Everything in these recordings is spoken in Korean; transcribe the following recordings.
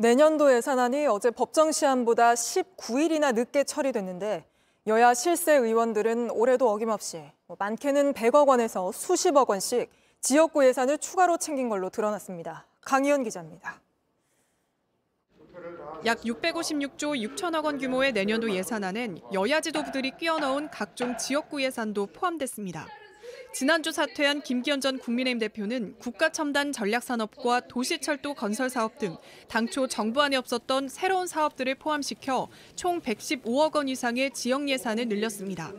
내년도 예산안이 어제 법정 시한보다 19일이나 늦게 처리됐는데 여야 실세 의원들은 올해도 어김없이 뭐 많게는 100억 원에서 수십억 원씩 지역구 예산을 추가로 챙긴 걸로 드러났습니다. 강희연 기자입니다. 약 656조 6천억 원 규모의 내년도 예산안엔 여야 지도부들이 끼워넣은 각종 지역구 예산도 포함됐습니다. 지난주 사퇴한 김기현 전 국민의힘 대표는 국가 첨단 전략 산업과 도시철도 건설 사업 등 당초 정부 안에 없었던 새로운 사업들을 포함시켜 총 115억 원 이상의 지역 예산을 늘렸습니다.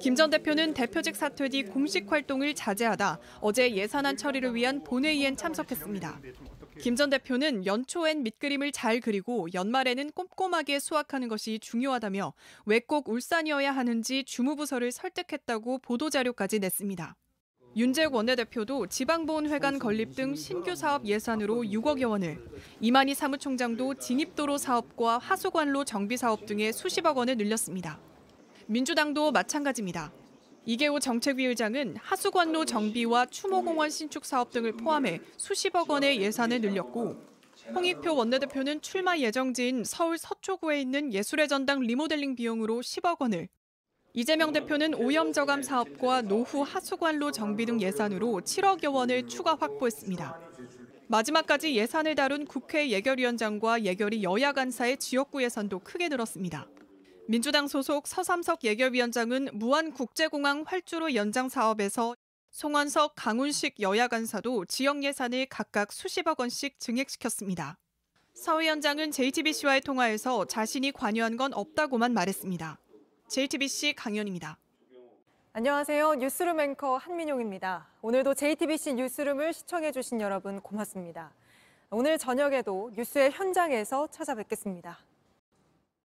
김 전 대표는 대표직 사퇴 뒤 공식 활동을 자제하다 어제 예산안 처리를 위한 본회의엔 참석했습니다. 김전 대표는 연초엔 밑그림을 잘 그리고 연말에는 꼼꼼하게 수확하는 것이 중요하다며 왜 꼭 울산이어야 하는지 주무부서를 설득했다고 보도자료까지 냈습니다. 윤재욱 원내대표도 지방보훈회관 건립 등 신규 사업 예산으로 6억여 원을, 이만희 사무총장도 진입도로 사업과 하수관로 정비 사업 등에 수십억 원을 늘렸습니다. 민주당도 마찬가지입니다. 이계호 정책위 의장은 하수관로 정비와 추모공원 신축 사업 등을 포함해 수십억 원의 예산을 늘렸고 홍익표 원내대표는 출마 예정지인 서울 서초구에 있는 예술의 전당 리모델링 비용으로 10억 원을 이재명 대표는 오염저감 사업과 노후 하수관로 정비 등 예산으로 7억여 원을 추가 확보했습니다. 마지막까지 예산을 다룬 국회 예결위원장과 예결위 여야 간사의 지역구 예산도 크게 늘었습니다. 민주당 소속 서삼석 예결위원장은 무한국제공항 활주로 연장 사업에서 송원석, 강훈식 여야 간사도 지역 예산을 각각 수십억 원씩 증액시켰습니다. 서 위원장은 JTBC와의 통화에서 자신이 관여한 건 없다고만 말했습니다. JTBC 강연입니다. 안녕하세요. 뉴스룸 앵커 한민용입니다. 오늘도 JTBC 뉴스룸을 시청해주신 여러분 고맙습니다. 오늘 저녁에도 뉴스의 현장에서 찾아뵙겠습니다.